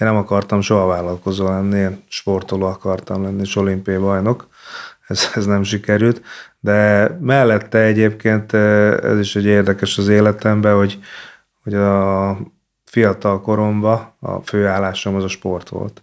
Én nem akartam soha vállalkozó lenni, én sportoló akartam lenni, és olimpiai bajnok, ez, ez nem sikerült, de mellette egyébként eh, ez is egy érdekes az életemben, hogy, hogy a fiatal koromban a főállásom az a sport volt.